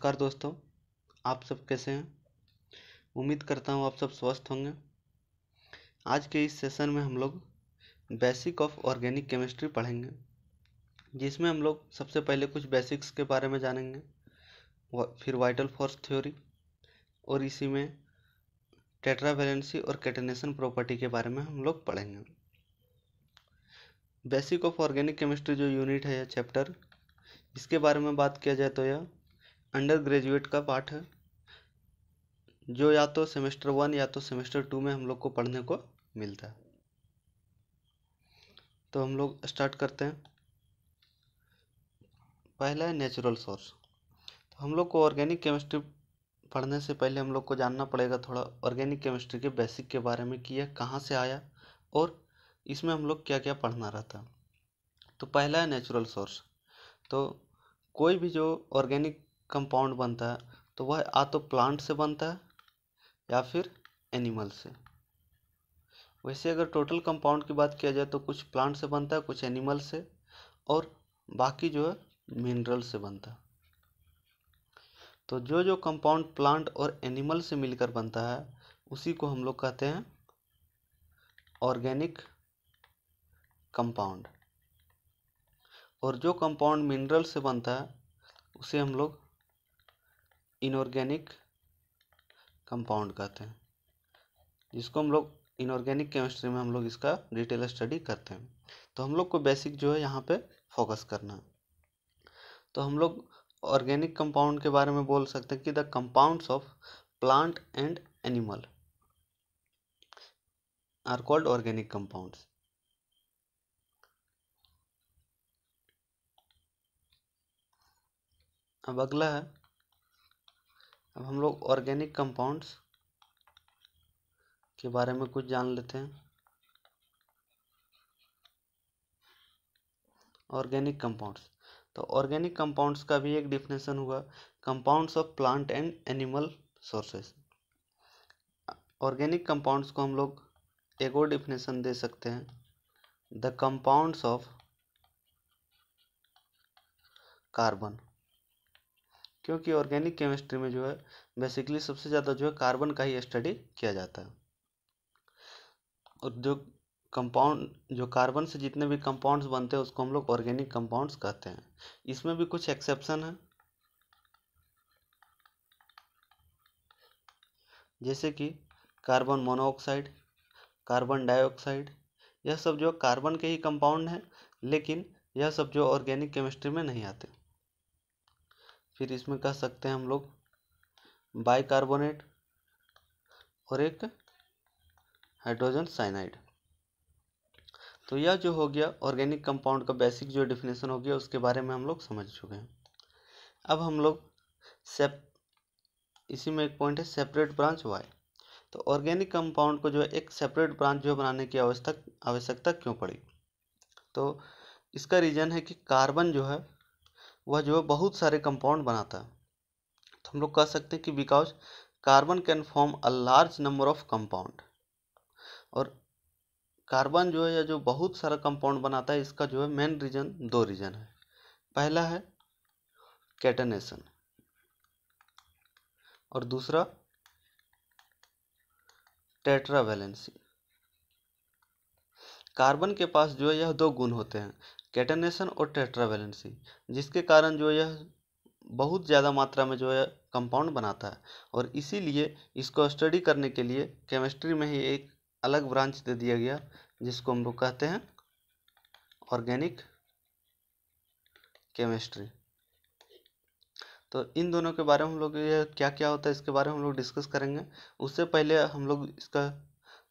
नमस्कार दोस्तों आप सब कैसे हैं उम्मीद करता हूँ आप सब स्वस्थ होंगे आज के इस सेशन में हम लोग बेसिक ऑफ ऑर्गेनिक केमिस्ट्री पढ़ेंगे जिसमें हम लोग सबसे पहले कुछ बेसिक्स के बारे में जानेंगे फिर वाइटल फोर्स थ्योरी और इसी में टेट्रावेलेंसी और कैटनेशन प्रॉपर्टी के बारे में हम लोग पढ़ेंगे बेसिक ऑफ ऑर्गेनिक केमिस्ट्री जो यूनिट है या चैप्टर इसके बारे में बात किया जाए तो यह अंडर ग्रेजुएट का पाठ है जो या तो सेमेस्टर वन या तो सेमेस्टर टू में हम लोग को पढ़ने को मिलता है तो हम लोग स्टार्ट करते हैं पहला है नेचुरल सोर्स तो हम लोग को ऑर्गेनिक केमिस्ट्री पढ़ने से पहले हम लोग को जानना पड़ेगा थोड़ा ऑर्गेनिक केमिस्ट्री के बेसिक के बारे में कि यह कहाँ से आया और इसमें हम लोग क्या क्या पढ़ना रहता है तो पहला है नेचुरल सोर्स तो कोई भी जो ऑर्गेनिक कंपाउंड बनता है तो वह आ तो प्लांट से बनता है या फिर एनिमल से वैसे अगर टोटल कंपाउंड की बात किया जाए तो कुछ प्लांट से बनता है कुछ एनिमल से और बाकी जो है मिनरल से बनता है तो जो जो कंपाउंड प्लांट और एनिमल से मिलकर बनता है उसी को हम लोग कहते हैं ऑर्गेनिक कंपाउंड और जो कंपाउंड मिनरल से बनता है उसे हम लोग इनऑर्गेनिक कंपाउंड कहते हैं जिसको हम लोग इनऑर्गेनिक केमिस्ट्री में हम लोग इसका डिटेल स्टडी करते हैं तो हम लोग को बेसिक जो है यहाँ पे फोकस करना है तो हम लोग ऑर्गेनिक कंपाउंड के बारे में बोल सकते हैं कि the compounds of plant and animal are called organic compounds अब अगला है अब हम लोग ऑर्गेनिक कंपाउंड्स के बारे में कुछ जान लेते हैं ऑर्गेनिक कंपाउंड्स तो ऑर्गेनिक कंपाउंड्स का भी एक डिफिनेशन हुआ compounds of plant and animal sources organic compounds को हम लोग एक और डिफिनेशन दे सकते हैं द कंपाउंड्स ऑफ कार्बन क्योंकि ऑर्गेनिक केमिस्ट्री में जो है बेसिकली सबसे ज़्यादा जो है कार्बन का ही स्टडी किया जाता है और जो कंपाउंड जो कार्बन से जितने भी कंपाउंड्स बनते हैं उसको हम लोग ऑर्गेनिक कंपाउंड्स कहते हैं इसमें भी कुछ एक्सेप्शन है जैसे कि कार्बन मोनोऑक्साइड कार्बन डाइऑक्साइड यह सब जो कार्बन के ही कंपाउंड हैं लेकिन यह सब जो ऑर्गेनिक केमिस्ट्री में नहीं आते फिर इसमें कह सकते हैं हम लोग बाइकार्बोनेट और एक हाइड्रोजन साइनाइड तो यह जो हो गया ऑर्गेनिक कंपाउंड का बेसिक जो डिफिनेशन हो गया उसके बारे में हम लोग समझ चुके हैं अब हम लोग सेप इसी में एक पॉइंट है सेपरेट ब्रांच वाई तो ऑर्गेनिक कंपाउंड को जो है एक सेपरेट ब्रांच जो बनाने की आवश्यकता आवश्यकता क्यों पड़ी तो इसका रीज़न है कि कार्बन जो है वह जो है बहुत सारे कंपाउंड बनाता है तो हम लोग कह सकते हैं कि because carbon can form a large number of compound और कार्बन जो है या जो बहुत सारा कंपाउंड बनाता है इसका जो है मेन रीजन दो रीजन है पहला है कैटनेशन और दूसरा टेट्रावेलेंसी कार्बन के पास जो है यह दो गुण होते हैं कैटनेशन और टेट्रावेलेंसी जिसके कारण जो यह बहुत ज़्यादा मात्रा में जो है कंपाउंड बनाता है और इसीलिए इसको स्टडी करने के लिए केमिस्ट्री में ही एक अलग ब्रांच दे दिया गया जिसको हम लोग कहते हैं ऑर्गेनिक केमिस्ट्री तो इन दोनों के बारे में हम लोग यह क्या क्या होता है इसके बारे में हम लोग डिस्कस करेंगे उससे पहले हम लोग इसका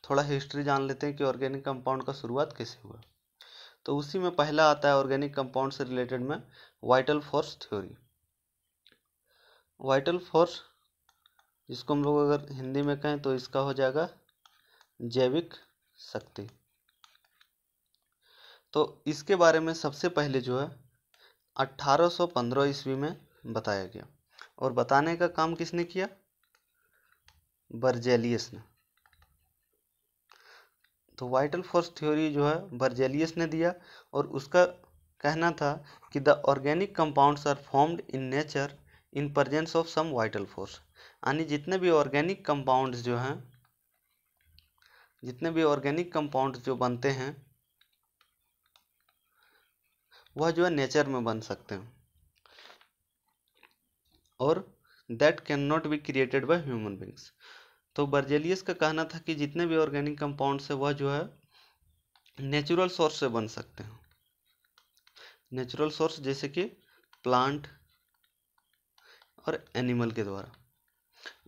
थोड़ा हिस्ट्री जान लेते हैं कि ऑर्गेनिक कंपाउंड का शुरुआत कैसे हुआ तो उसी में पहला आता है ऑर्गेनिक कंपाउंड से रिलेटेड में vital force theory vital force जिसको हम लोग अगर हिंदी में कहें तो इसका हो जाएगा जैविक शक्ति तो इसके बारे में सबसे पहले जो है 1815 ईस्वी में बताया गया और बताने का काम किसने किया बर्जेलियस ने तो वाइटल फोर्स थ्योरी जो है बर्जेलियस ने दिया और उसका कहना था कि the organic compounds are formed in nature in presence of some vital force यानी जितने भी ऑर्गेनिक कंपाउंड्स जो हैं जितने भी ऑर्गेनिक कंपाउंड्स जो बनते हैं वह जो है नेचर में बन सकते हैं और that can not be created by human beings तो बर्जेलियस का कहना था कि जितने भी ऑर्गेनिक कंपाउंड है वह जो है नेचुरल सोर्स से बन सकते हैं नेचुरल सोर्स जैसे कि प्लांट और एनिमल के द्वारा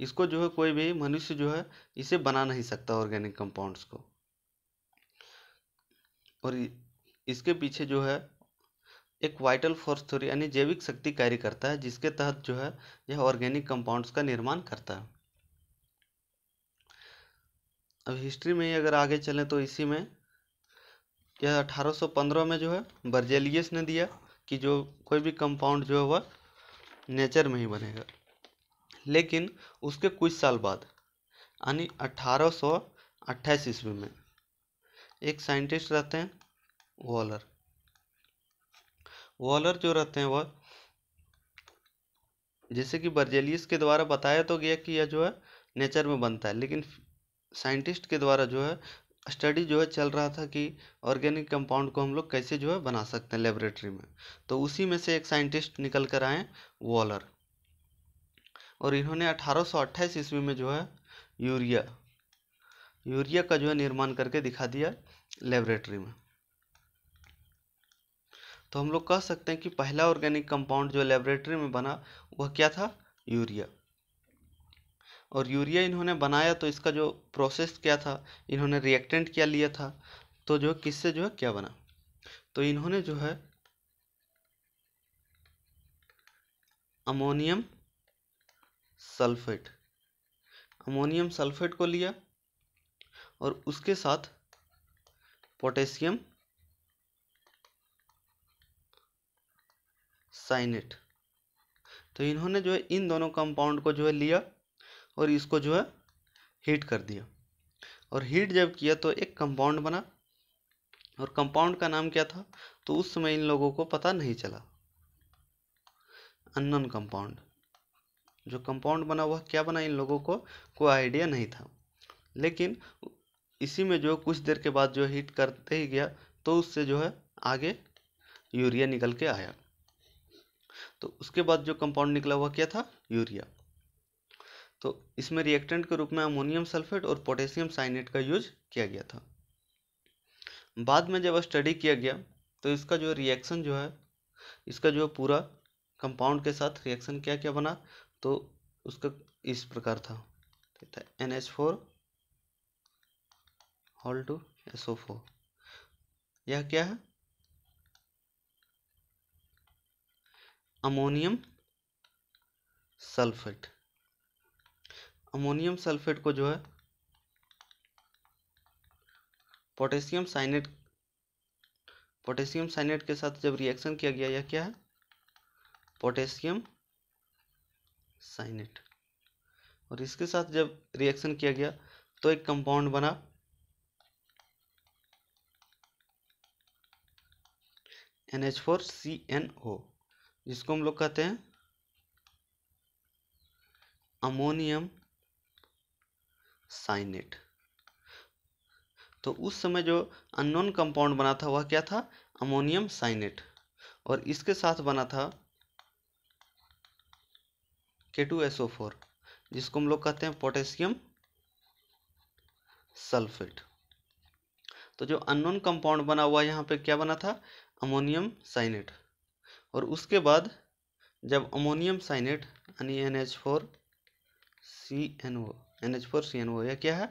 इसको जो है कोई भी मनुष्य जो है इसे बना नहीं सकता ऑर्गेनिक कंपाउंड्स को और इसके पीछे जो है एक वाइटल फोर्स थ्योरी यानी जैविक शक्ति कार्य करता है जिसके तहत जो है यह ऑर्गेनिक कंपाउंड्स का निर्माण करता है अब हिस्ट्री में ही अगर आगे चलें तो इसी में यह अठारह में जो है बर्जेलियस ने दिया कि जो कोई भी कंपाउंड जो है वह नेचर में ही बनेगा लेकिन उसके कुछ साल बाद यानी अट्ठारह सौ ईस्वी में एक साइंटिस्ट रहते हैं वॉलर वॉलर जो रहते हैं वह जैसे कि बर्जेलियस के द्वारा बताया तो गया कि यह जो है नेचर में बनता है लेकिन साइंटिस्ट के द्वारा जो है स्टडी जो है चल रहा था कि ऑर्गेनिक कंपाउंड को हम लोग कैसे जो है बना सकते हैं लेबोरेटरी में तो उसी में से एक साइंटिस्ट निकल कर आए वॉलर और इन्होंने अठारह ईस्वी में जो है यूरिया यूरिया का जो है निर्माण करके दिखा दिया लेबोरेटरी में तो हम लोग कह सकते हैं कि पहला ऑर्गेनिक कंपाउंड जो लेबोरेटरी में बना वह क्या था यूरिया और यूरिया इन्होंने बनाया तो इसका जो प्रोसेस क्या था इन्होंने रिएक्टेंट क्या लिया था तो जो किससे जो है क्या बना तो इन्होंने जो है अमोनियम सल्फेट अमोनियम सल्फेट को लिया और उसके साथ पोटेशियम साइनेट तो इन्होंने जो है इन दोनों कंपाउंड को जो है लिया और इसको जो है हीट कर दिया और हीट जब किया तो एक कंपाउंड बना और कंपाउंड का नाम क्या था तो उस समय इन लोगों को पता नहीं चला अननोन कंपाउंड जो कंपाउंड बना हुआ क्या बना इन लोगों को कोई आइडिया नहीं था लेकिन इसी में जो कुछ देर के बाद जो हीट करते ही गया तो उससे जो है आगे यूरिया निकल के आया तो उसके बाद जो कंपाउंड निकला हुआ क्या था यूरिया तो इसमें रिएक्टेंट के रूप में अमोनियम सल्फेट और पोटेशियम साइनेट का यूज किया गया था बाद में जब स्टडी किया गया तो इसका जो रिएक्शन जो है इसका जो पूरा कंपाउंड के साथ रिएक्शन क्या क्या बना तो उसका इस प्रकार था N H four whole two S O four यह क्या है अमोनियम सल्फेट अमोनियम सल्फेट को जो है पोटेशियम साइनेट पोटेशियम साइनेट के साथ जब रिएक्शन किया गया यह क्या है पोटेशियम साइनेट और इसके साथ जब रिएक्शन किया गया तो एक कंपाउंड बना N H four C N O जिसको हम लोग कहते हैं अमोनियम साइन इट तो उस समय जो अननोन कंपाउंड बना था वह क्या था अमोनियम साइनेट और इसके साथ बना था के टू एस ओ फोर जिसको हम लोग कहते हैं पोटेशियम सल्फेट तो जो अननोन कंपाउंड बना हुआ यहाँ पे क्या बना था अमोनियम साइनेट और उसके बाद जब अमोनियम साइनेट यानी N H four C N O N H four C N O यह क्या है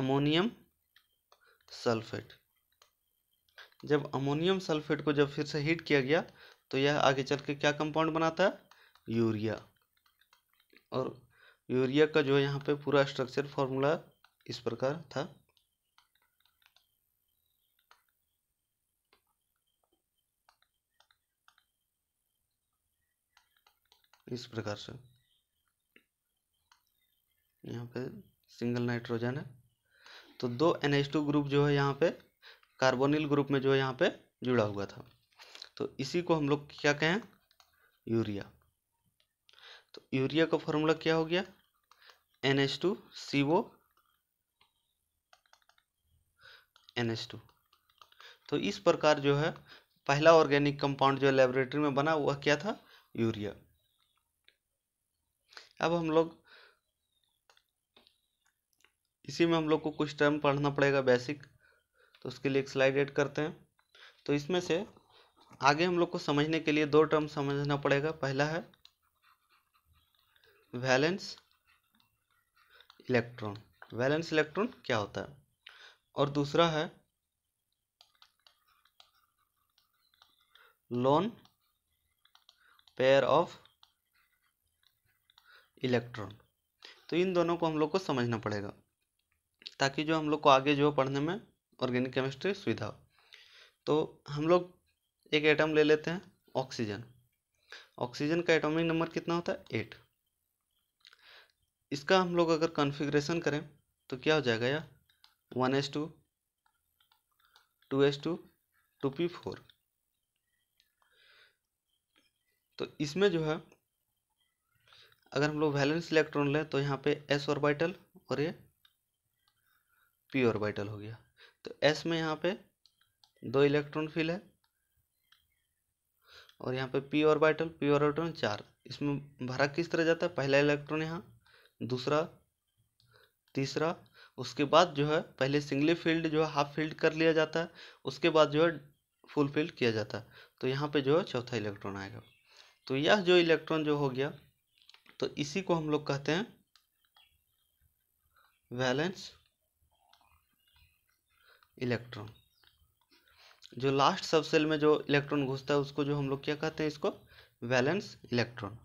अमोनियम सल्फेट जब अमोनियम सल्फेट को जब फिर से हीट किया गया तो यह आगे चल के क्या कंपाउंड बनाता है यूरिया और यूरिया का जो यहाँ पे पूरा स्ट्रक्चर फॉर्मूला इस प्रकार था इस प्रकार से यहाँ पे सिंगल नाइट्रोजन है तो दो एन ग्रुप जो है यहाँ पे कार्बोनिल ग्रुप में जो है यहाँ पे जुड़ा हुआ था तो इसी को हम लोग क्या कहें यूरिया तो यूरिया का फॉर्मूला क्या हो गया N H two C O N H two तो इस प्रकार जो है पहला ऑर्गेनिक कंपाउंड जो लेबोरेटरी में बना वह क्या था यूरिया अब हम लोग इसी में हम लोग को कुछ टर्म पढ़ना पड़ेगा बेसिक तो उसके लिए एक स्लाइड एड करते हैं तो इसमें से आगे हम लोग को समझने के लिए दो टर्म समझना पड़ेगा पहला है वैलेंस इलेक्ट्रॉन वैलेंस इलेक्ट्रॉन क्या होता है और दूसरा है लोन पेयर ऑफ इलेक्ट्रॉन तो इन दोनों को हम लोग को समझना पड़ेगा ताकि जो हम लोग को आगे जो पढ़ने में ऑर्गेनिक केमिस्ट्री सुविधा हो तो हम लोग एक एटम ले लेते हैं ऑक्सीजन ऑक्सीजन का एटॉमिक नंबर कितना होता है एट इसका हम लोग अगर कॉन्फ़िगरेशन करें तो क्या हो जाएगा यार one S two two S two two P four तो इसमें जो है अगर हम लोग वैलेंस इलेक्ट्रॉन लें तो यहाँ पे एस ऑर्बिटल और ये पी ऑर्बिटल हो गया तो एस में यहाँ पे दो इलेक्ट्रॉन फिल है और यहाँ पे पी ऑर्बिटल पी ऑर्बिटल चार इसमें भरा किस तरह जाता है पहला इलेक्ट्रॉन यहाँ दूसरा तीसरा उसके बाद जो है पहले सिंगली फील्ड जो है हाफ फील्ड कर लिया जाता है उसके बाद जो है फुल फील्ड किया जाता है तो यहाँ पे जो है चौथा इलेक्ट्रॉन आएगा तो यह जो इलेक्ट्रॉन जो हो गया तो इसी को हम लोग कहते हैं वैलेंस इलेक्ट्रॉन जो लास्ट सबसेल में जो इलेक्ट्रॉन घुसता है उसको जो हम लोग क्या कहते हैं इसको वैलेंस इलेक्ट्रॉन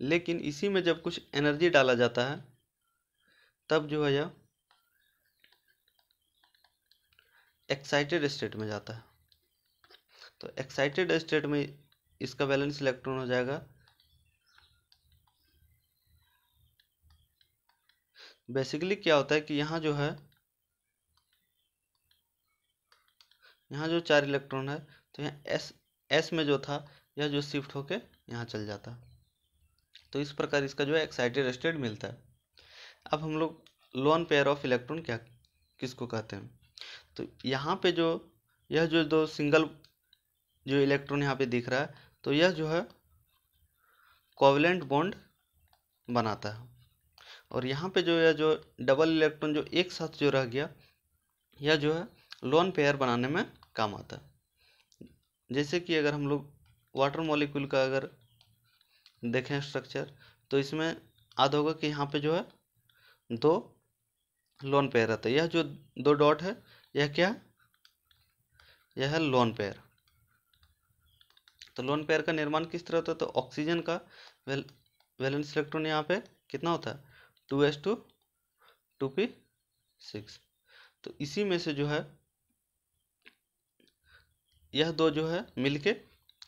लेकिन इसी में जब कुछ एनर्जी डाला जाता है तब जो है यह एक्साइटेड स्टेट में जाता है तो एक्साइटेड स्टेट में इसका बैलेंस इलेक्ट्रॉन हो जाएगा बेसिकली क्या होता है कि यहाँ जो है यहाँ जो चार इलेक्ट्रॉन है तो यहाँ एस एस में जो था यह जो शिफ्ट होके यहाँ चल जाता तो इस प्रकार इसका जो है एक्साइटेड स्टेट मिलता है अब हम लोग लोन पेयर ऑफ इलेक्ट्रॉन क्या किसको कहते हैं तो यहाँ पे जो यह जो दो सिंगल जो इलेक्ट्रॉन यहाँ पे दिख रहा है तो यह जो है कोवलेंट बॉन्ड बनाता है और यहाँ पे जो यह जो डबल इलेक्ट्रॉन जो एक साथ जो रह गया यह जो है लोन पेयर बनाने में काम आता है जैसे कि अगर हम लोग वाटर मॉलिक्यूल का अगर देखें स्ट्रक्चर तो इसमें याद होगा कि यहाँ पे जो है दो लोन पेयर रहता है यह जो दो डॉट है यह क्या यह है लोन पेयर तो लोन पेयर का निर्माण किस तरह होता है तो ऑक्सीजन का वेल वैलेंस इलेक्ट्रॉन यहाँ पे कितना होता है two S two two P six तो इसी में से जो है यह दो जो है मिलके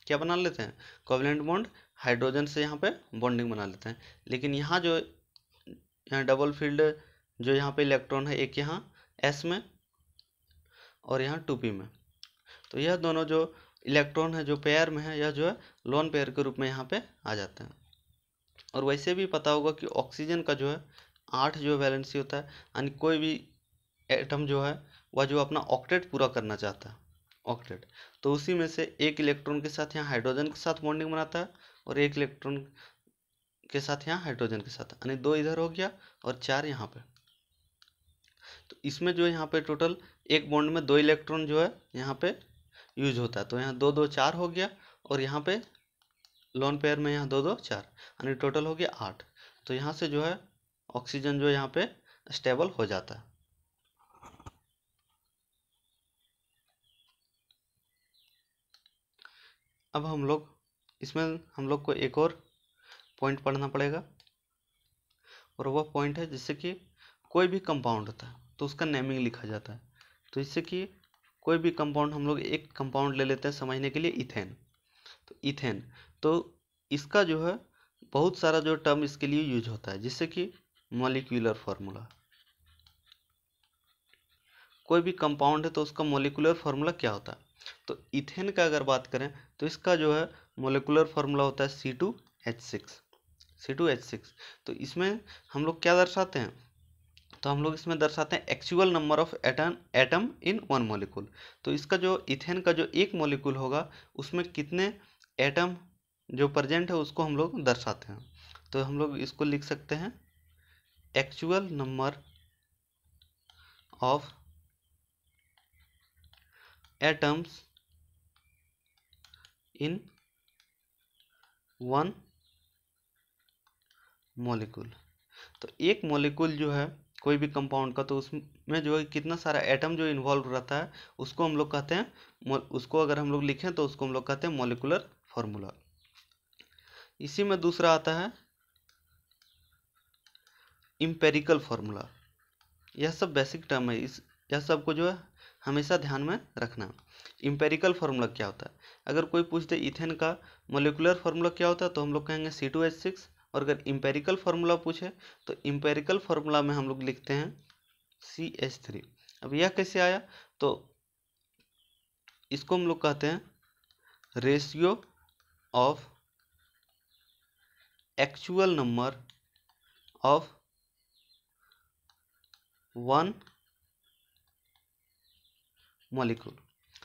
क्या बना लेते हैं कोवलेंट बॉन्ड हाइड्रोजन से यहाँ पे बॉन्डिंग बना लेते हैं लेकिन यहाँ जो यहाँ डबल फील्ड जो यहाँ पे इलेक्ट्रॉन है एक यहाँ एस में और यहाँ टू पी में तो यह दोनों जो इलेक्ट्रॉन है जो पेयर में है यह जो है लोन पेयर के रूप में यहाँ पे आ जाते हैं और वैसे भी पता होगा कि ऑक्सीजन का जो है आठ जो वैलेंसी होता है यानी कोई भी एटम जो है वह जो अपना ऑक्टेट पूरा करना चाहता है ऑक्टेट तो उसी में से एक इलेक्ट्रॉन के साथ यहाँ हाइड्रोजन के साथ बॉन्डिंग बनाता है और एक इलेक्ट्रॉन के साथ यहाँ हाइड्रोजन के साथ यानी दो इधर हो गया और चार यहाँ पर तो इसमें जो यहाँ पर टोटल एक बॉन्ड में दो इलेक्ट्रॉन जो है यहाँ पर यूज होता है तो यहाँ दो दो चार हो गया और यहाँ पे लोन पेयर में यहाँ दो दो चार यानी टोटल हो गया आठ तो यहाँ से जो है ऑक्सीजन जो यहाँ पे स्टेबल हो जाता है अब हम लोग इसमें हम लोग को एक और पॉइंट पढ़ना पड़ेगा और वह पॉइंट है जिससे कि कोई भी कंपाउंड होता है तो उसका नेमिंग लिखा जाता है तो इससे कि कोई भी कंपाउंड हम लोग एक कंपाउंड ले लेते हैं समझने के लिए इथेन तो इथेन तो इसका जो है बहुत सारा जो टर्म इसके लिए यूज होता है जिससे कि मॉलिक्यूलर फार्मूला कोई भी कंपाउंड है तो उसका मोलिकुलर फार्मूला क्या होता है तो इथेन का अगर बात करें तो इसका जो है मोलिकुलर फार्मूला होता है C two H six C two H six तो इसमें हम लोग क्या दर्शाते हैं तो हम लोग इसमें दर्शाते हैं actual number of atom atom in one molecule तो इसका जो इथेन का जो एक मोलिकुल होगा उसमें कितने एटम जो प्रजेंट है उसको हम लोग दर्शाते हैं तो हम लोग इसको लिख सकते हैं actual number of atoms in one molecule तो एक molecule जो है कोई भी कंपाउंड का तो उसमें जो है कितना सारा एटम जो इन्वॉल्व रहता है उसको हम लोग कहते हैं उसको अगर हम लोग लिखें तो उसको हम लोग कहते हैं मोलिकुलर फॉर्मूला इसी में दूसरा आता है इम्पेरिकल फॉर्मूला यह सब बेसिक टर्म है इस यह सब को जो है हमेशा ध्यान में रखना इम्पेरिकल फार्मूला क्या होता है अगर कोई पूछ दे इथेन का मोलिकुलर फार्मूला क्या होता है तो हम लोग कहेंगे सी टू एच सिक्स और अगर इम्पेरिकल फार्मूला पूछे तो इम्पेरिकल फार्मूला में हम लोग लिखते हैं सी एच थ्री अब यह कैसे आया तो इसको हम लोग कहते हैं ratio of actual number of one molecule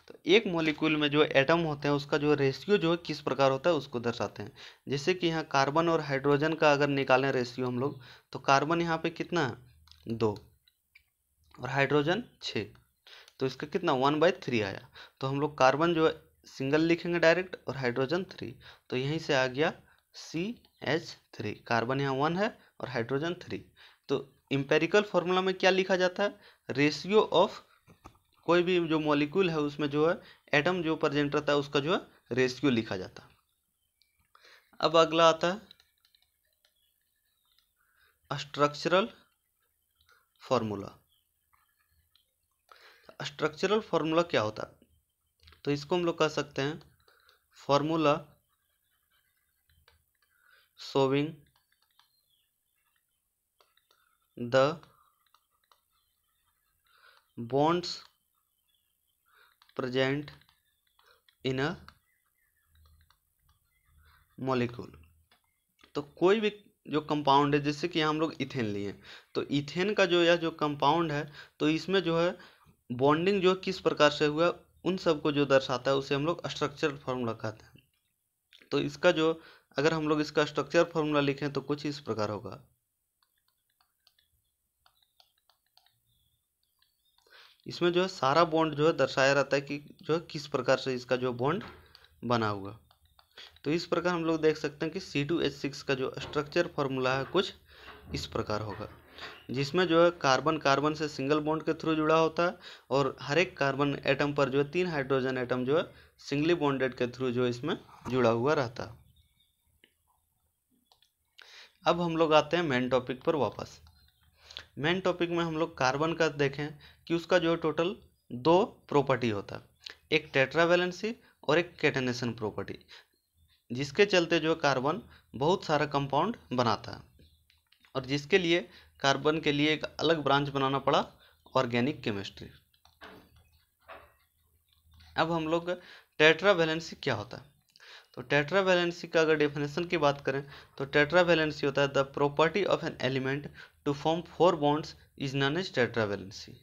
तो एक मॉलिक्यूल में जो एटम होते हैं उसका जो रेशियो जो है किस प्रकार होता है उसको दर्शाते हैं जैसे कि यहाँ कार्बन और हाइड्रोजन का अगर निकालें रेशियो हम लोग तो कार्बन यहाँ पे कितना है दो और हाइड्रोजन छः तो इसका कितना वन बाई थ्री आया तो हम लोग कार्बन जो है सिंगल लिखेंगे डायरेक्ट और हाइड्रोजन थ्री तो यहीं से आ गया सी एच थ्री कार्बन यहाँ वन है और हाइड्रोजन थ्री तो इम्पेरिकल फॉर्मूला में क्या लिखा जाता है रेशियो ऑफ कोई भी जो मॉलिक्यूल है उसमें जो है एटम जो प्रेजेंट रहता है उसका जो है रेस्क्यू लिखा जाता है अब अगला आता है स्ट्रक्चरल फॉर्मूला स्ट्रक्चरल फॉर्मूला क्या होता है तो इसको हम लोग कह सकते हैं formula showing the bonds present in a molecule तो कोई भी जो कंपाउंड है जैसे कि हम लोग इथेन लिए तो इथेन का जो यह जो कंपाउंड है तो इसमें जो है बॉन्डिंग जो किस प्रकार से हुआ उन सबको जो दर्शाता है उसे हम लोग स्ट्रक्चर फॉर्मूला कहते हैं तो इसका जो अगर हम लोग इसका स्ट्रक्चर फॉर्मूला लिखें तो कुछ इस प्रकार होगा इसमें जो है सारा बॉन्ड जो है दर्शाया रहता है कि जो है किस प्रकार से इसका जो बॉन्ड बना हुआ तो इस प्रकार हम लोग देख सकते हैं कि सी टू एच सिक्स का जो स्ट्रक्चर फार्मूला है कुछ इस प्रकार होगा जिसमें जो है कार्बन कार्बन से सिंगल बॉन्ड के थ्रू जुड़ा होता है और हर एक कार्बन एटम पर जो है तीन हाइड्रोजन एटम जो है सिंगली बॉन्डेड के थ्रू जो इसमें जुड़ा हुआ रहता है अब हम लोग आते हैं मेन टॉपिक पर वापस मेन टॉपिक में हम लोग कार्बन का देखें कि उसका जो टोटल दो प्रॉपर्टी होता एक टेट्रावेलेंसी और एक कैटेनेशन प्रॉपर्टी जिसके चलते जो कार्बन बहुत सारा कंपाउंड बनाता है और जिसके लिए कार्बन के लिए एक अलग ब्रांच बनाना पड़ा ऑर्गेनिक केमिस्ट्री अब हम लोग टेट्रावेलेंसी क्या होता है तो टेट्रावेलेंसी का अगर डेफिनेशन की बात करें तो टेट्रावेलेंसी होता है the property of an element to form four bonds is known as tetravalency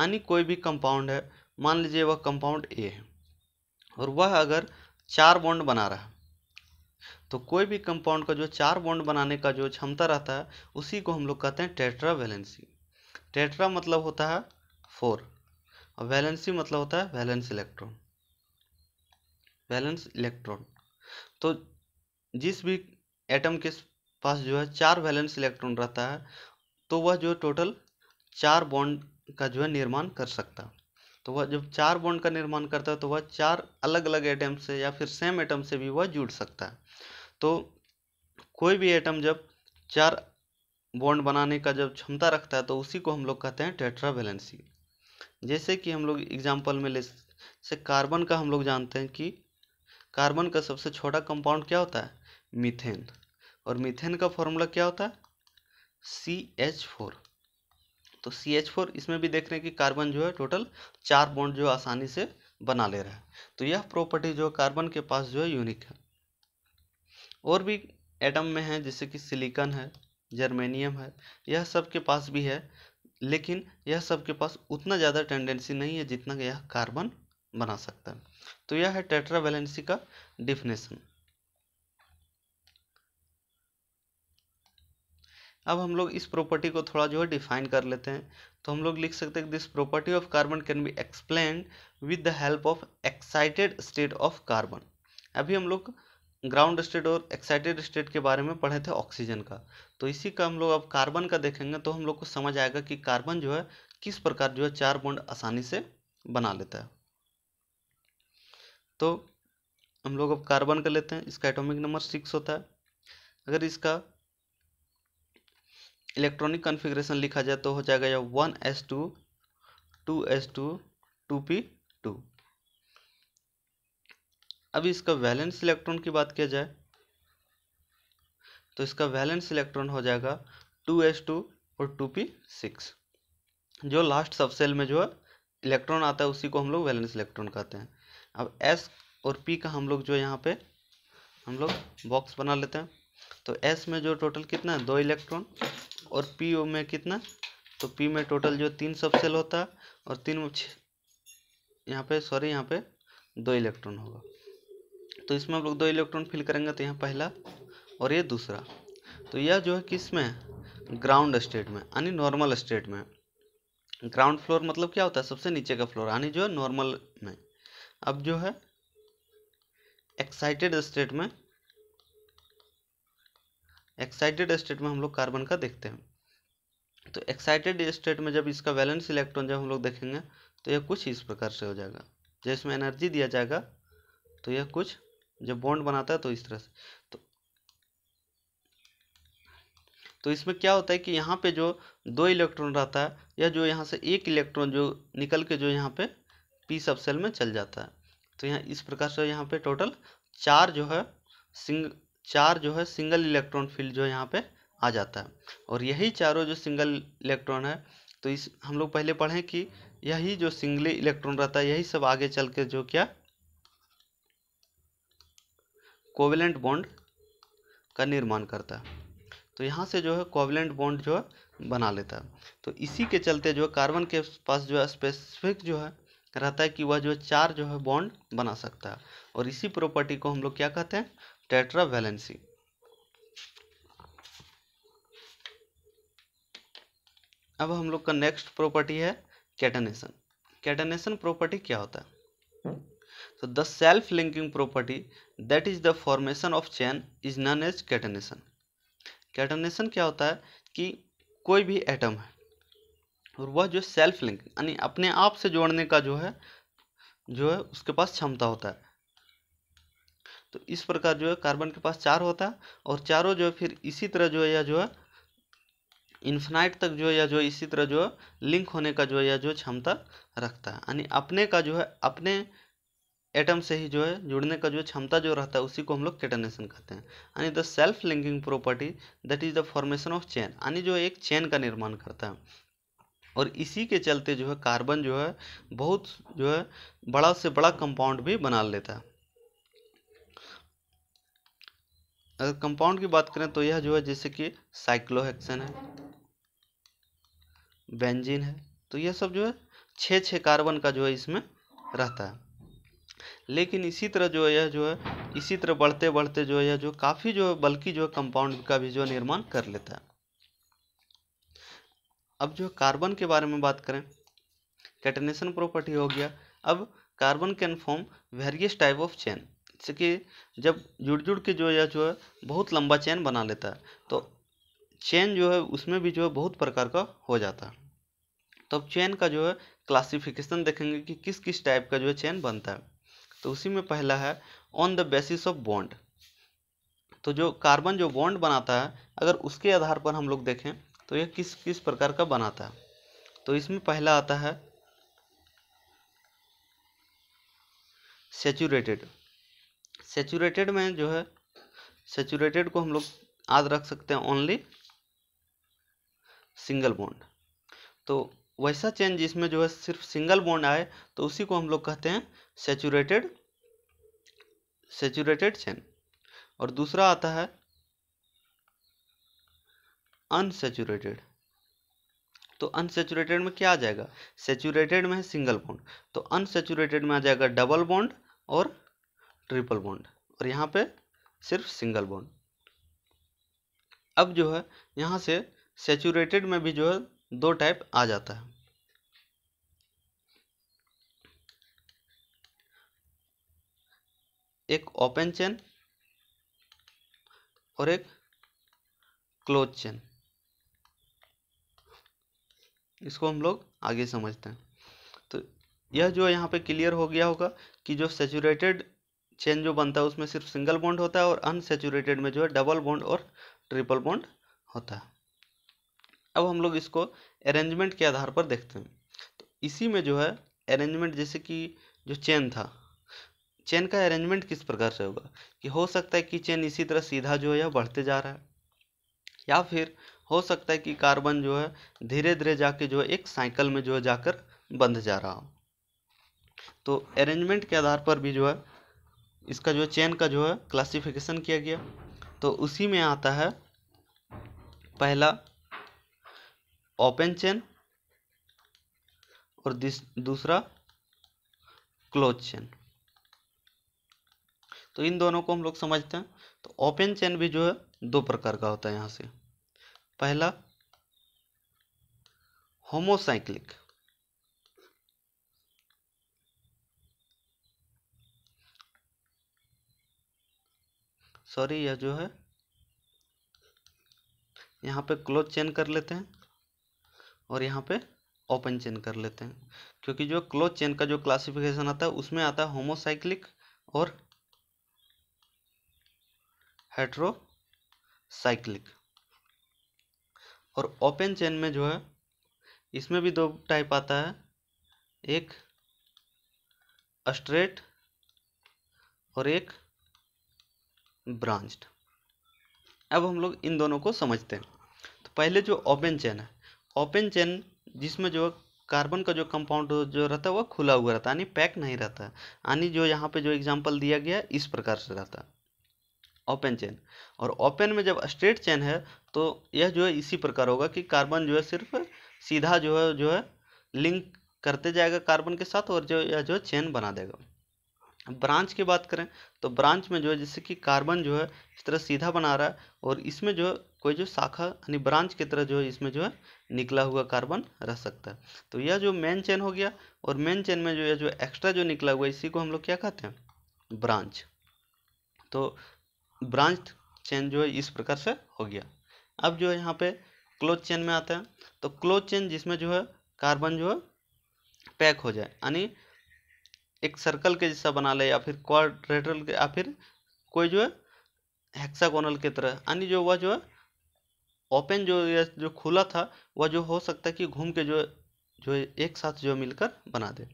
यानी कोई भी कंपाउंड है मान लीजिए वह कंपाउंड ए है और वह अगर चार बॉन्ड बना रहा है तो कोई भी कंपाउंड का जो चार बॉन्ड बनाने का जो क्षमता रहता है उसी को हम लोग कहते हैं टेट्रा वैलेंसी टेट्रा मतलब होता है फोर और वैलेंसी मतलब होता है वैलेंस इलेक्ट्रॉन वैलेंस इलेक्ट्रॉन तो जिस भी एटम के पास जो है चार वैलेंस इलेक्ट्रॉन रहता है तो वह जो टोटल चार बॉन्ड का जो है निर्माण कर सकता तो वह जब चार बॉन्ड का निर्माण करता है तो वह चार अलग अलग एटम से या फिर सेम एटम से भी वह जुड़ सकता है तो कोई भी एटम जब चार बॉन्ड बनाने का जब क्षमता रखता है तो उसी को हम लोग कहते हैं टेट्रा वैलेंसी जैसे कि हम लोग एग्जाम्पल में ले से कार्बन का हम लोग जानते हैं कि कार्बन का सबसे छोटा कंपाउंड क्या होता है मीथेन और मीथेन का फॉर्मूला क्या होता है सी एच फोर तो सी एच फोर इसमें भी देख रहे हैं कि कार्बन जो है टोटल चार बॉन्ड जो आसानी से बना ले रहा है तो यह प्रॉपर्टी जो कार्बन के पास जो है यूनिक है और भी एटम में है जैसे कि सिलिकन है जर्मेनियम है यह सब के पास भी है लेकिन यह सब के पास उतना ज़्यादा टेंडेंसी नहीं है जितना यह कार्बन बना सकता है तो यह है टेट्रा वैलेंसी का डिफिनेशन अब हम लोग इस प्रॉपर्टी को थोड़ा जो है डिफाइन कर लेते हैं तो हम लोग लिख सकते हैं this property of carbon can be explained with the help of excited state of carbon अभी हम लोग ग्राउंड स्टेट और एक्साइटेड स्टेट के बारे में पढ़े थे ऑक्सीजन का तो इसी का हम लोग अब कार्बन का देखेंगे तो हम लोग को समझ आएगा कि कार्बन जो है किस प्रकार जो है चार बॉन्ड आसानी से बना लेता है तो हम लोग अब कार्बन का लेते हैं इसका एटॉमिक नंबर सिक्स होता है अगर इसका इलेक्ट्रॉनिक कन्फिग्रेशन लिखा जाए तो हो जाएगा या one S two two S two two P two अब इसका वैलेंस इलेक्ट्रॉन की बात किया जाए तो इसका वैलेंस इलेक्ट्रॉन हो जाएगा टू एस टू और टू पी सिक्स जो लास्ट सबसेल में जो है इलेक्ट्रॉन आता है उसी को हम लोग वैलेंस इलेक्ट्रॉन कहते हैं अब एस और पी का हम लोग जो यहाँ पे हम लोग बॉक्स बना लेते हैं तो एस में जो टोटल कितना है दो इलेक्ट्रॉन और पी में कितना तो पी में टोटल जो तीन सब सेल होता और तीन यहाँ पे सॉरी यहाँ पे दो इलेक्ट्रॉन होगा तो इसमें हम लोग दो इलेक्ट्रॉन फिल करेंगे तो यहाँ पहला और ये दूसरा तो यह जो है किस में ग्राउंड स्टेट में यानी नॉर्मल स्टेट में ग्राउंड फ्लोर मतलब क्या होता है सबसे नीचे का फ्लोर यानी जो है नॉर्मल में अब जो है एक्साइटेड स्टेट में एक्साइटेड स्टेट में हम लोग कार्बन का देखते हैं तो एक्साइटेड स्टेट में जब इसका वैलेंस इलेक्ट्रॉन जब हम लोग देखेंगे तो यह कुछ इस प्रकार से हो जाएगा जब इसमें एनर्जी दिया जाएगा तो यह कुछ जब बॉन्ड बनाता है तो इस तरह से तो तो इसमें क्या होता है कि यहाँ पे जो दो इलेक्ट्रॉन रहता है या जो यहाँ से एक इलेक्ट्रॉन जो निकल के जो यहाँ पे पी सब सेल में चल जाता है तो यहाँ इस प्रकार से यहाँ पे टोटल चार जो है सिंग चार जो है सिंगल इलेक्ट्रॉन फील्ड जो है यहाँ पे आ जाता है और यही चारों जो सिंगल इलेक्ट्रॉन है तो इस हम लोग पहले पढ़ें कि यही जो सिंगल इलेक्ट्रॉन रहता है यही सब आगे चल के जो क्या कोवेलेंट बॉन्ड का निर्माण करता है तो यहाँ से जो है कोवेलेंट बॉन्ड जो है बना लेता है तो इसी के चलते जो है कार्बन के पास जो है स्पेसिफिक जो है रहता है कि वह जो चार जो है बॉन्ड बना सकता है और इसी प्रॉपर्टी को हम लोग क्या कहते हैं टेट्रा वैलेंसी अब हम लोग का नेक्स्ट प्रॉपर्टी है कैटनेशन कैटनेशन प्रॉपर्टी क्या होता है तो the self linking property that is the formation of chain is known as catenation catenation क्या होता है कि कोई भी एटम है और वह जो सेल्फ लिंकिंग यानी अपने आप से जोड़ने का जो है जो है उसके पास क्षमता होता है तो इस प्रकार जो है कार्बन के पास चार होता है और चारों जो है फिर इसी तरह जो है या जो है इन्फिनाइट तक जो है या जो इसी तरह जो है लिंक होने का जो है या जो क्षमता रखता है यानी अपने का जो है अपने एटम से ही जो है जुड़ने का जो क्षमता जो रहता है उसी को हम लोग केटनेशन कहते हैं यानी the self linking property that is the formation of chain यानी जो एक चेन का निर्माण करता है और इसी के चलते जो है कार्बन जो है बहुत जो है बड़ा से बड़ा कंपाउंड भी बना लेता है अगर कंपाउंड की बात करें तो यह जो है जैसे कि साइक्लोहेक्सन है बेंजीन है तो यह सब जो है छः छः कार्बन का जो है इसमें रहता है लेकिन इसी तरह जो है यह जो है इसी तरह बढ़ते बढ़ते जो है यह जो काफ़ी जो है बल्कि जो है कंपाउंड का भी जो निर्माण कर लेता है अब जो कार्बन के बारे में बात करें कैटनेशन प्रॉपर्टी हो गया अब carbon can form various type of chain जैसे कि जब जुड़ जुड़ के जो है जो है बहुत लंबा चेन बना लेता है तो चेन जो है उसमें भी जो है बहुत प्रकार का हो जाता है तो अब चेन का जो है क्लासिफिकेशन देखेंगे कि किस किस टाइप का जो है चेन बनता है तो उसी में पहला है on the basis of bond तो जो कार्बन जो बॉन्ड बनाता है अगर उसके आधार पर हम लोग देखें तो यह किस किस प्रकार का बनाता है तो इसमें पहला आता है सेचूरेटेड सेचूरेटेड में जो है सेचूरेटेड को हम लोग याद रख सकते हैं ओनली सिंगल बॉन्ड तो वैसा चेंज जिसमें जो है सिर्फ सिंगल बॉन्ड आए तो उसी को हम लोग कहते हैं सेचूरेटेड सेचूरेटेड चेन और दूसरा आता है अनसेचूरेटेड तो अनसेचूरेटेड में क्या आ जाएगा सेचूरेटेड में है सिंगल बॉन्ड तो अनसेचूरेटेड में आ जाएगा डबल बॉन्ड और ट्रिपल बॉन्ड और यहाँ पे सिर्फ सिंगल बॉन्ड अब जो है यहाँ से सेचूरेटेड में भी जो है दो टाइप आ जाता है एक ओपन चेन और एक क्लोज चेन इसको हम लोग आगे समझते हैं तो यह जो यहाँ पे क्लियर हो गया होगा कि जो सेचूरेटेड चेन जो बनता है उसमें सिर्फ सिंगल बॉन्ड होता है और अनसेचुरेटेड में जो है डबल बॉन्ड और ट्रिपल बॉन्ड होता है अब हम लोग इसको अरेंजमेंट के आधार पर देखते हैं तो इसी में जो है अरेंजमेंट जैसे कि जो चेन था चेन का अरेंजमेंट किस प्रकार से होगा कि हो सकता है कि चेन इसी तरह सीधा जो है या बढ़ते जा रहा है या फिर हो सकता है कि कार्बन जो है धीरे धीरे जाके जो है एक साइकिल में जो है जाकर बंध जा रहा हो तो अरेंजमेंट के आधार पर भी जो है इसका जो चेन का जो है क्लासिफिकेशन किया गया तो उसी में आता है पहला ओपन चेन और दूसरा क्लोज चेन तो इन दोनों को हम लोग समझते हैं तो ओपन चेन भी जो है दो प्रकार का होता है यहाँ से पहला होमोसाइक्लिक सॉरी यह जो है यहाँ पे क्लोज चेन कर लेते हैं और यहाँ पे ओपन चेन कर लेते हैं क्योंकि जो क्लोज चेन का जो क्लासिफिकेशन आता है उसमें आता है होमोसाइक्लिक और हेट्रोसाइक्लिक और ओपन चेन में जो है इसमें भी दो टाइप आता है एक स्ट्रेट और एक ब्रांच्ड अब हम लोग इन दोनों को समझते हैं तो पहले जो ओपन चेन है ओपन चेन जिसमें जो कार्बन का जो कंपाउंड जो रहता है वह खुला हुआ रहता है यानी पैक नहीं रहता है यानी जो यहाँ पे जो एग्जाम्पल दिया गया है इस प्रकार से रहता है ओपन चेन और ओपन में जब स्ट्रेट चेन है तो यह जो है इसी प्रकार होगा कि कार्बन जो है सिर्फ सीधा जो है जो है लिंक करते जाएगा कार्बन के साथ और जो यह जो चेन बना देगा ब्रांच की बात करें तो ब्रांच में जो है जैसे कि कार्बन जो है इस तरह सीधा बना रहा है और इसमें जो है कोई जो शाखा यानी ब्रांच की तरह जो है इसमें जो है निकला हुआ कार्बन रह सकता है तो यह जो मेन चेन हो गया और मेन चेन में जो है जो एक्स्ट्रा जो निकला हुआ इसी को हम लोग क्या कहते हैं ब्रांच तो ब्रांच चेन जो है इस प्रकार से हो गया अब जो है यहाँ पे क्लोज चेन में आते हैं तो क्लोज चेन जिसमें जो है कार्बन जो है पैक हो जाए यानी एक सर्कल के जैसा बना ले या फिर क्वाड्रेटरल के या फिर कोई जो है हेक्सागोनल की तरह यानी जो वह जो है ओपन जो या जो खुला था वह जो हो सकता है कि घूम के जो जो एक साथ जो मिलकर बना दे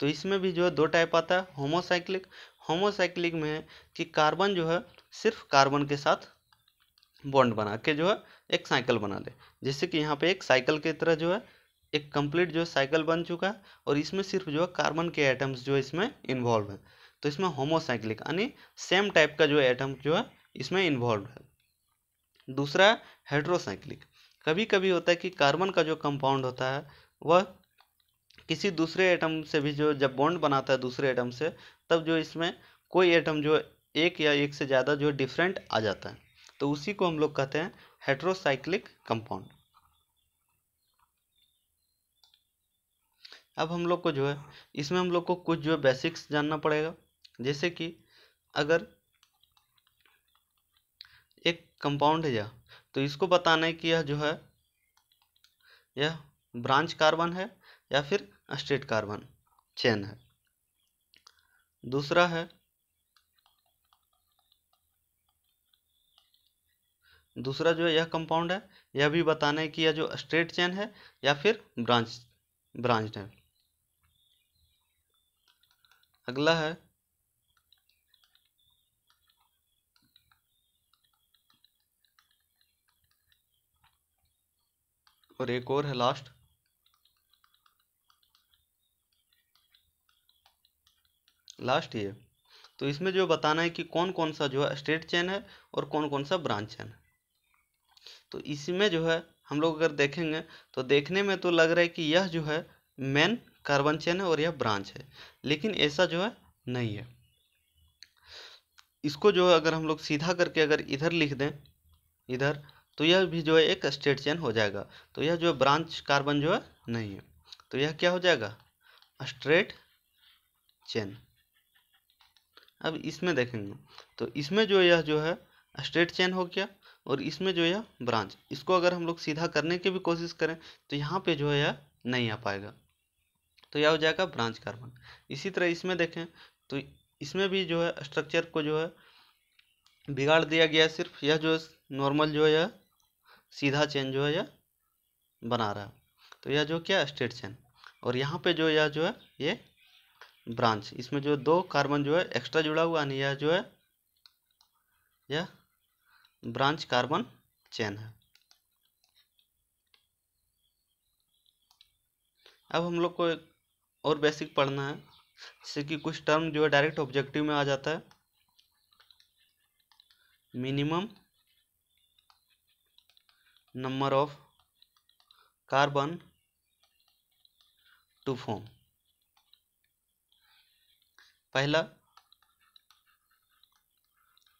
तो इसमें भी जो है दो टाइप आता है होमोसाइक्लिक होमोसाइक्लिक में है कि कार्बन जो है सिर्फ कार्बन के साथ बॉन्ड बना के जो है एक साइकिल बना ले जैसे कि यहाँ पे एक साइकिल की तरह जो है एक कंप्लीट जो साइकिल बन चुका है और इसमें सिर्फ जो है कार्बन के एटम्स जो इसमें इन्वॉल्व है तो इसमें होमोसाइक्लिक यानी सेम टाइप का जो एटम जो है इसमें इन्वॉल्व है दूसरा हेड्रोसाइक्लिक कभी कभी होता है कि कार्बन का जो कंपाउंड होता है वह किसी दूसरे एटम से भी जो जब बॉन्ड बनाता है दूसरे एटम से तब जो इसमें कोई एटम जो एक या एक से ज़्यादा जो डिफरेंट आ जाता है तो उसी को हम लोग कहते हैं हेट्रोसाइक्लिक कंपाउंड अब हम लोग को जो है इसमें हम लोग को कुछ जो है बेसिक्स जानना पड़ेगा जैसे कि अगर एक कंपाउंड है यह तो इसको बताना है कि यह जो है यह ब्रांच कार्बन है या फिर स्ट्रेट कार्बन चेन है दूसरा है दूसरा जो है यह कंपाउंड है यह भी बताना है कि यह जो स्ट्रेट चेन है या फिर ब्रांच ब्रांच है अगला है और एक और है लास्ट लास्ट ये तो इसमें जो बताना है कि कौन कौन सा जो है स्टेट चेन है और कौन कौन सा ब्रांच चेन है तो इसमें जो है हम लोग अगर देखेंगे तो देखने में तो लग रहा है कि यह जो है मेन कार्बन चेन है और यह ब्रांच है लेकिन ऐसा जो है नहीं है इसको जो है अगर हम लोग सीधा करके अगर इधर लिख दें इधर तो यह भी जो है एक स्टेट चेन हो जाएगा तो यह जो ब्रांच कार्बन जो है नहीं है तो यह क्या हो जाएगा स्ट्रेट चेन अब इसमें देखेंगे तो इसमें जो यह जो है स्ट्रेट चेन हो गया और इसमें जो यह ब्रांच इसको अगर हम लोग सीधा करने की भी कोशिश करें तो यहाँ पे जो है यह नहीं आ पाएगा तो यह हो जाएगा ब्रांच कार्बन इसी तरह इसमें देखें तो इसमें भी जो है स्ट्रक्चर को जो है बिगाड़ दिया गया सिर्फ यह जो नॉर्मल जो है यह सीधा चेन जो है यह बना रहा है तो यह जो क्या स्ट्रेट चेन और यहाँ पे जो यह जो है ये ब्रांच इसमें जो दो कार्बन जो है एक्स्ट्रा जुड़ा हुआ नहीं यह जो है यह ब्रांच कार्बन चेन है अब हम लोग को और बेसिक पढ़ना है जैसे कि कुछ टर्म जो है डायरेक्ट ऑब्जेक्टिव में आ जाता है minimum number of carbon to form पहला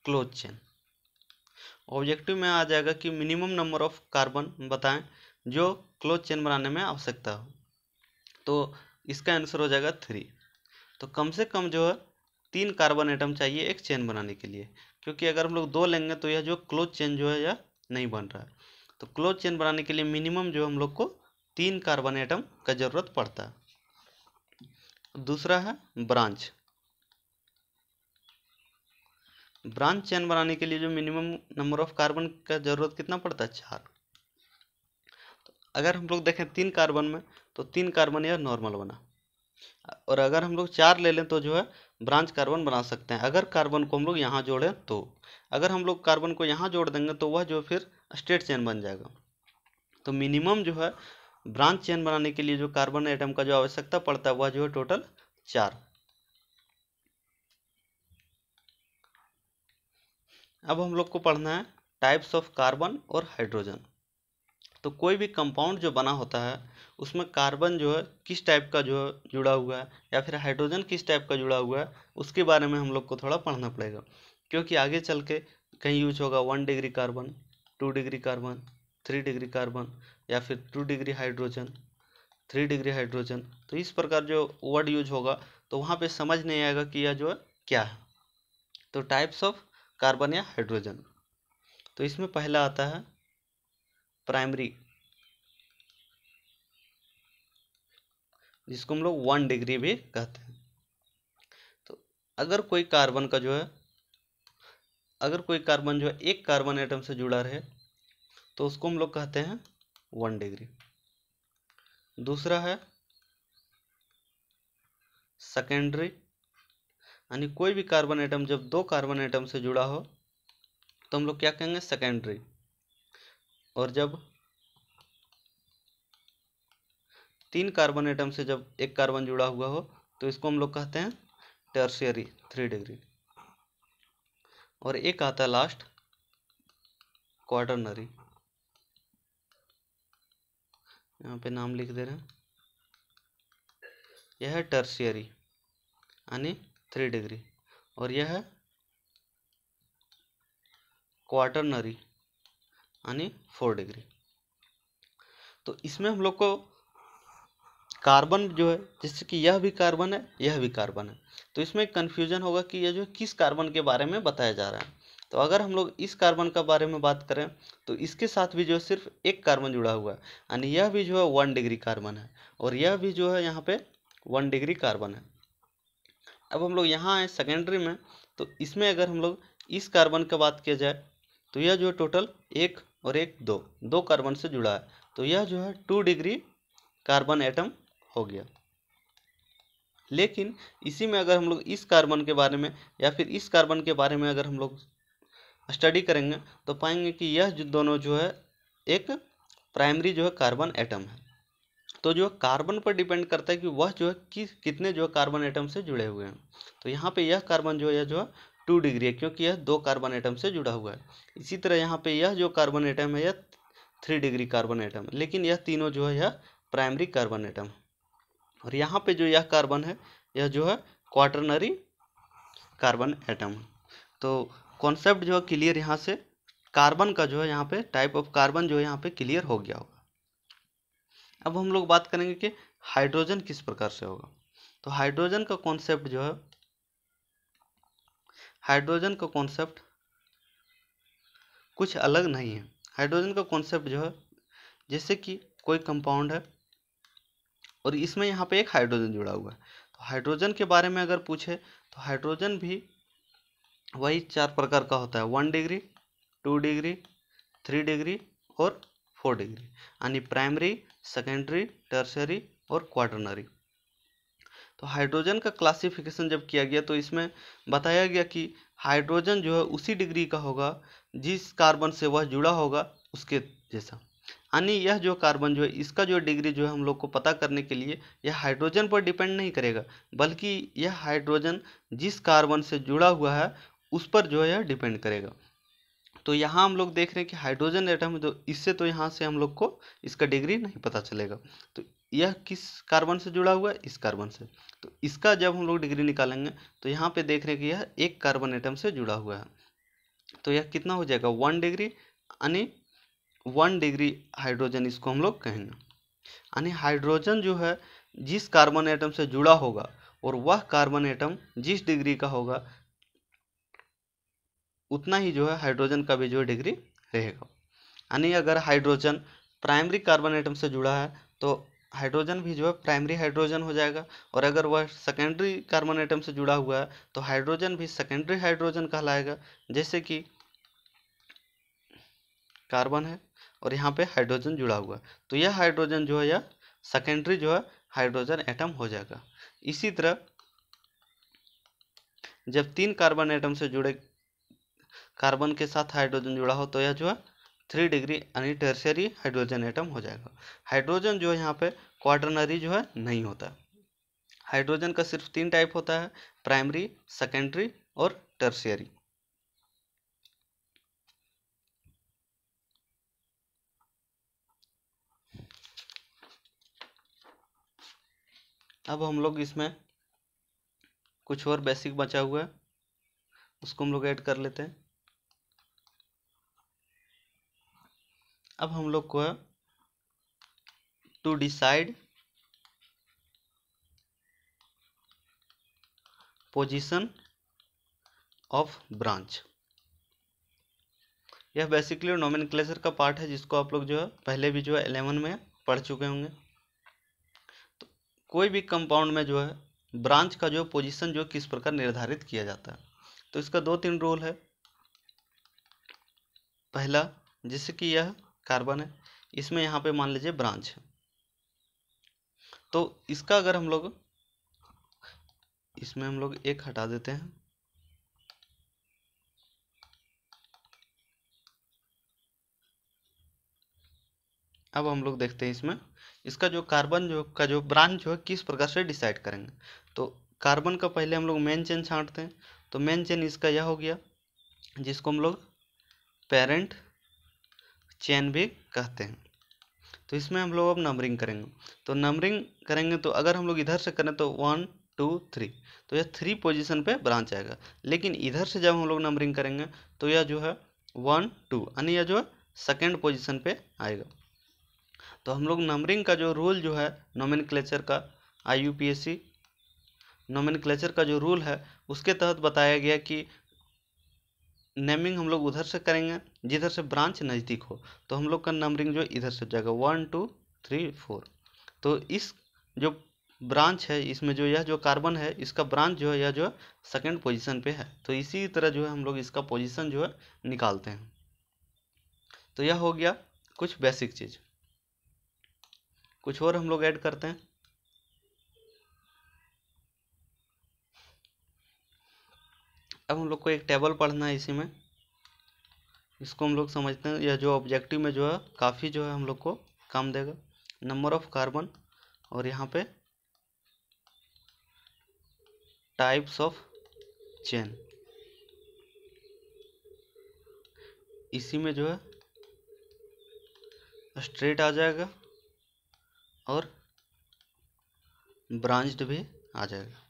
क्लोज चेन ऑब्जेक्टिव में आ जाएगा कि मिनिमम नंबर ऑफ कार्बन बताएं जो क्लोज चेन बनाने में आवश्यकता हो तो इसका आंसर हो जाएगा थ्री तो कम से कम जो है तीन कार्बन एटम चाहिए एक चेन बनाने के लिए क्योंकि अगर हम लोग दो लेंगे तो यह जो क्लोज चेन जो है यह नहीं बन रहा है तो क्लोज चेन बनाने के लिए मिनिमम जो हम लोग को तीन कार्बन एटम का जरूरत पड़ता है दूसरा है ब्रांच ब्रांच चेन बनाने के लिए जो मिनिमम नंबर ऑफ कार्बन का जरूरत कितना पड़ता है चार तो अगर हम लोग देखें तीन कार्बन में तो तीन कार्बन यह नॉर्मल बना और अगर हम लोग चार ले लें तो जो है ब्रांच कार्बन बना सकते हैं अगर कार्बन को हम लोग यहाँ जोड़ें तो अगर हम लोग कार्बन को यहाँ जोड़ देंगे तो वह जो फिर स्टेट चेन बन जाएगा तो मिनिमम जो है ब्रांच चेन बनाने के लिए जो कार्बन एटम का जो आवश्यकता पड़ता है वह जो है टोटल चार अब हम लोग को पढ़ना है टाइप्स ऑफ कार्बन और हाइड्रोजन तो कोई भी कंपाउंड जो बना होता है उसमें कार्बन जो है किस टाइप का जो जुड़ा हुआ है या फिर हाइड्रोजन किस टाइप का जुड़ा हुआ है उसके बारे में हम लोग को थोड़ा पढ़ना पड़ेगा क्योंकि आगे चल के कहीं यूज होगा one degree carbon two degree carbon three degree carbon या फिर two degree hydrogen three degree hydrogen तो इस प्रकार जो वर्ड यूज होगा तो वहाँ पे समझ नहीं आएगा कि यह जो है क्या है तो टाइप्स ऑफ कार्बन या हाइड्रोजन तो इसमें पहला आता है प्राइमरी जिसको हम लोग वन डिग्री भी कहते हैं तो अगर कोई कार्बन का जो है अगर कोई कार्बन जो है एक कार्बन एटम से जुड़ा रहे तो उसको हम लोग कहते हैं वन डिग्री दूसरा है सेकेंडरी यानी कोई भी कार्बन एटम जब दो कार्बन एटम से जुड़ा हो तो हम लोग क्या कहेंगे सेकेंडरी और जब तीन कार्बन एटम से जब एक कार्बन जुड़ा हुआ हो तो इसको हम लोग कहते हैं टर्सियरी थ्री डिग्री और एक आता है लास्ट क्वार्टरनरी यहाँ पे नाम लिख दे रहे हैं यह है टर्सियरी यानी थ्री डिग्री और यह है क्वार्टरनरी यानी फोर डिग्री तो इसमें हम लोग को कार्बन जो है जैसे कि यह भी कार्बन है यह भी कार्बन है तो इसमें कन्फ्यूजन होगा कि यह जो है किस कार्बन के बारे में बताया जा रहा है तो अगर हम लोग इस कार्बन का बारे में बात करें तो इसके साथ भी जो है सिर्फ एक कार्बन जुड़ा हुआ है यानी यह भी जो है वन डिग्री कार्बन है और यह भी जो है यहाँ पे वन डिग्री कार्बन है अब हम लोग यहाँ आए सेकेंडरी में तो इसमें अगर हम लोग इस कार्बन का बात किया जाए तो यह जो है टोटल एक और एक दो दो कार्बन से जुड़ा है तो यह जो है टू डिग्री कार्बन एटम हो गया लेकिन इसी में अगर हम लोग इस कार्बन के बारे में या फिर इस कार्बन के बारे में अगर हम लोग स्टडी करेंगे तो पाएंगे कि यह जो दोनों जो है एक प्राइमरी जो है कार्बन एटम है तो जो कार्बन पर डिपेंड करता है कि वह जो है किस कितने जो है कार्बन एटम से जुड़े हुए हैं तो यहाँ पे यह कार्बन जो है जो है टू डिग्री है क्योंकि यह दो कार्बन एटम से जुड़ा हुआ है इसी तरह यहाँ पे यह जो कार्बन एटम है यह थ्री डिग्री कार्बन एटम है लेकिन यह तीनों जो है यह प्राइमरी कार्बन एटम और यहाँ पे जो यह कार्बन है यह जो है क्वाटरनरी कार्बन एटम तो कॉन्सेप्ट जो है क्लियर यहाँ से कार्बन का जो है यहाँ पे टाइप ऑफ कार्बन जो है यहाँ पे क्लियर हो गया होगा अब हम लोग बात करेंगे कि हाइड्रोजन किस प्रकार से होगा तो हाइड्रोजन का कॉन्सेप्ट जो है हाइड्रोजन का कॉन्सेप्ट कुछ अलग नहीं है हाइड्रोजन का कॉन्सेप्ट जो है जैसे कि कोई कंपाउंड है और इसमें यहाँ पे एक हाइड्रोजन जुड़ा हुआ है तो हाइड्रोजन के बारे में अगर पूछे तो हाइड्रोजन भी वही चार प्रकार का होता है one degree two degree three degree और फोर डिग्री यानी प्राइमरी सेकेंडरी टर्सरी और क्वाटरनरी तो हाइड्रोजन का क्लासिफिकेशन जब किया गया तो इसमें बताया गया कि हाइड्रोजन जो है उसी डिग्री का होगा जिस कार्बन से वह जुड़ा होगा उसके जैसा यानी यह जो कार्बन जो है इसका जो डिग्री जो है हम लोग को पता करने के लिए यह हाइड्रोजन पर डिपेंड नहीं करेगा बल्कि यह हाइड्रोजन जिस कार्बन से जुड़ा हुआ है उस पर जो है यह डिपेंड करेगा तो यहाँ हम लोग देख रहे हैं कि हाइड्रोजन एटम तो इससे तो यहाँ से हम लोग को इसका डिग्री नहीं पता चलेगा तो यह किस कार्बन से जुड़ा हुआ है इस कार्बन से तो इसका जब हम लोग डिग्री निकालेंगे तो यहाँ पे देख रहे हैं कि यह एक कार्बन एटम से जुड़ा हुआ है तो यह कितना हो जाएगा वन डिग्री यानी वन डिग्री हाइड्रोजन इसको हम लोग कहेंगे यानी हाइड्रोजन जो है जिस कार्बन एटम से जुड़ा होगा और वह कार्बन एटम जिस डिग्री का होगा उतना ही जो है हाइड्रोजन का भी जो है डिग्री रहेगा यानी अगर हाइड्रोजन प्राइमरी कार्बन एटम से जुड़ा है तो हाइड्रोजन भी जो है प्राइमरी हाइड्रोजन हो जाएगा और अगर वह सेकेंडरी कार्बन आइटम से जुड़ा हुआ है तो हाइड्रोजन भी सेकेंडरी हाइड्रोजन कहलाएगा जैसे कि कार्बन है और यहाँ पे हाइड्रोजन जुड़ा हुआ है तो यह हाइड्रोजन जो है यह सेकेंडरी जो है हाइड्रोजन एटम हो जाएगा इसी तरह जब तीन कार्बन एटम से जुड़े कार्बन के साथ हाइड्रोजन जुड़ा हो तो यह जो है थ्री डिग्री यानी टर्शियरी हाइड्रोजन एटम हो जाएगा हाइड्रोजन जो है यहाँ पे क्वार्टनरी जो है नहीं होता हाइड्रोजन का सिर्फ तीन टाइप होता है प्राइमरी सेकेंडरी और टर्शियरी अब हम लोग इसमें कुछ और बेसिक बचा हुआ है उसको हम लोग ऐड कर लेते हैं अब हम लोग को to decide position of branch यह बेसिकली नोमिन का पार्ट है जिसको आप लोग जो है पहले भी जो है एलेवन में पढ़ चुके होंगे तो कोई भी कंपाउंड में जो है ब्रांच का जो पोजीशन जो किस प्रकार निर्धारित किया जाता है तो इसका दो तीन रोल है पहला जिससे कि यह कार्बन है इसमें यहाँ पे मान लीजिए ब्रांच है तो इसका अगर हम लोग इसमें हम लोग एक हटा देते हैं अब हम लोग देखते हैं इसमें इसका जो कार्बन जो का जो ब्रांच जो है किस प्रकार से डिसाइड करेंगे तो कार्बन का पहले हम लोग मेन चेन छांटते हैं तो मेन चेन इसका यह हो गया जिसको हम लोग पेरेंट चैन भी कहते हैं तो इसमें हम लोग अब नंबरिंग करेंगे तो नंबरिंग करेंगे तो अगर हम लोग इधर से करें तो वन टू थ्री तो यह थ्री पोजिशन पर ब्रांच आएगा लेकिन इधर से जब हम लोग नंबरिंग करेंगे तो यह जो है वन टू यानी यह जो है सेकेंड पोजिशन पर आएगा तो हम लोग नंबरिंग का जो रूल जो है क्लेचर का I U P S C क्लेचर का जो रूल है उसके तहत बताया गया कि नेमिंग हम लोग उधर से करेंगे जिधर से ब्रांच नज़दीक हो तो हम लोग का नंबरिंग जो इधर से जाएगा वन टू थ्री फोर तो इस जो ब्रांच है इसमें जो यह जो कार्बन है इसका ब्रांच जो है यह जो है सेकेंड पोजिशन पर है तो इसी तरह जो है हम लोग इसका पोजिशन जो है निकालते हैं तो यह हो गया कुछ बेसिक चीज़ कुछ और हम लोग ऐड करते हैं अब हम लोग को एक टेबल पढ़ना है इसी में इसको हम लोग समझते हैं यह जो ऑब्जेक्टिव में जो है काफ़ी जो है हम लोग को काम देगा नंबर ऑफ कार्बन और यहाँ पे टाइप्स ऑफ चेन इसी में जो है स्ट्रेट आ जाएगा और ब्रांच्ड भी आ जाएगा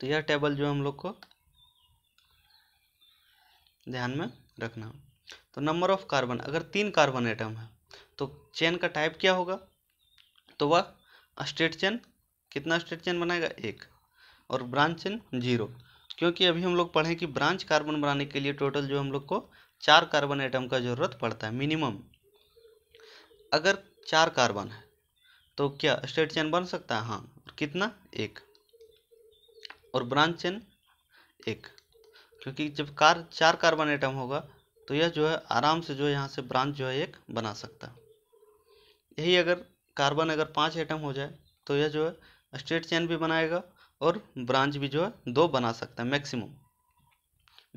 तो यह टेबल जो हम लोग को ध्यान में रखना तो नंबर ऑफ कार्बन अगर तीन कार्बन एटम है तो चेन का टाइप क्या होगा तो वह स्ट्रेट चेन कितना स्ट्रेट चेन बनाएगा एक और ब्रांच चेन जीरो क्योंकि अभी हम लोग पढ़ें कि ब्रांच कार्बन बनाने के लिए टोटल जो हम लोग को चार कार्बन एटम का ज़रूरत पड़ता है मिनिमम अगर चार कार्बन है तो क्या स्ट्रेट चेन बन सकता है हाँ कितना एक और ब्रांच चेन एक क्योंकि जब कार चार कार्बन आइटम होगा तो यह जो है आराम से जो है यहाँ से ब्रांच जो है एक बना सकता है यही अगर कार्बन अगर पाँच आइटम हो जाए तो यह जो है स्ट्रेट चेन भी बनाएगा और ब्रांच भी जो है दो बना सकता है मैक्सिमम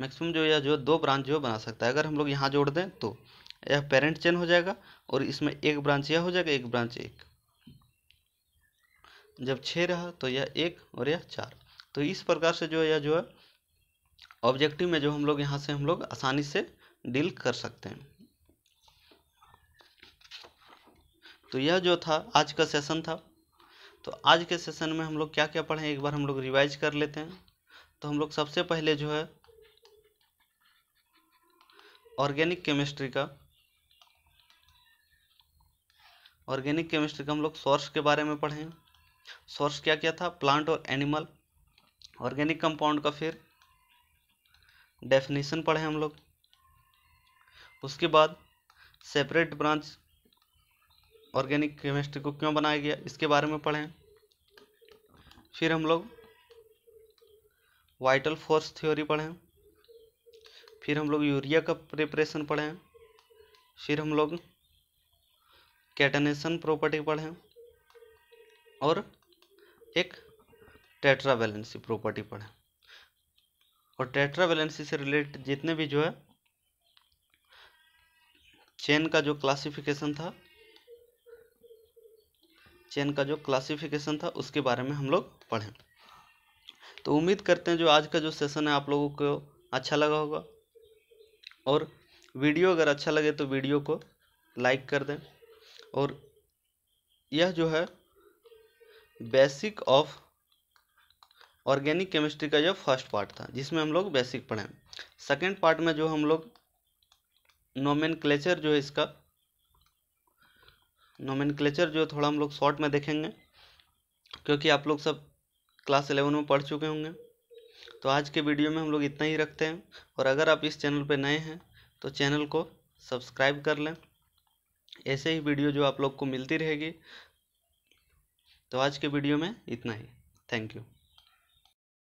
मैक्सिमम जो यह जो दो ब्रांच जो बना सकता है अगर हम लोग यहाँ जोड़ दें तो यह पेरेंट चेन हो जाएगा और इसमें एक ब्रांच यह हो जाएगा एक ब्रांच एक जब छः रहा तो यह एक और यह चार तो इस प्रकार से जो है यह जो है ऑब्जेक्टिव में जो हम लोग यहाँ से हम लोग आसानी से डील कर सकते हैं तो यह जो था आज का सेशन था तो आज के सेशन में हम लोग क्या क्या पढ़ें एक बार हम लोग रिवाइज कर लेते हैं तो हम लोग सबसे पहले जो है ऑर्गेनिक केमिस्ट्री का ऑर्गेनिक केमिस्ट्री का हम लोग सोर्स के बारे में पढ़ें सोर्स क्या क्या था प्लांट और एनिमल ऑर्गेनिक कंपाउंड का फिर डेफिनेशन पढ़े हम लोग उसके बाद सेपरेट ब्रांच ऑर्गेनिक केमिस्ट्री को क्यों बनाया गया इसके बारे में पढ़ें फिर हम लोग वाइटल फोर्स थ्योरी पढ़ें फिर हम लोग यूरिया का प्रिपरेशन पढ़ें फिर हम लोग कैटनेशन प्रॉपर्टी पढ़ें और एक टेट्रा बैलेंसी प्रॉपर्टी पढ़ें और टेट्रा बैलेंसी से रिलेटेड जितने भी जो है चेन का जो क्लासिफिकेशन था चेन का जो क्लासिफिकेशन था उसके बारे में हम लोग पढ़ें तो उम्मीद करते हैं जो आज का जो सेशन है आप लोगों को अच्छा लगा होगा और वीडियो अगर अच्छा लगे तो वीडियो को लाइक कर दें और यह जो है बेसिक ऑफ ऑर्गेनिक केमिस्ट्री का जो फर्स्ट पार्ट था जिसमें हम लोग बेसिक पढ़े सेकेंड पार्ट में जो हम लोग नोमेन जो है इसका नोमेन जो थोड़ा हम लोग शॉर्ट में देखेंगे क्योंकि आप लोग सब क्लास इलेवन में पढ़ चुके होंगे तो आज के वीडियो में हम लोग इतना ही रखते हैं और अगर आप इस चैनल पर नए हैं तो चैनल को सब्सक्राइब कर लें ऐसे ही वीडियो जो आप लोग को मिलती रहेगी तो आज के वीडियो में इतना ही थैंक यू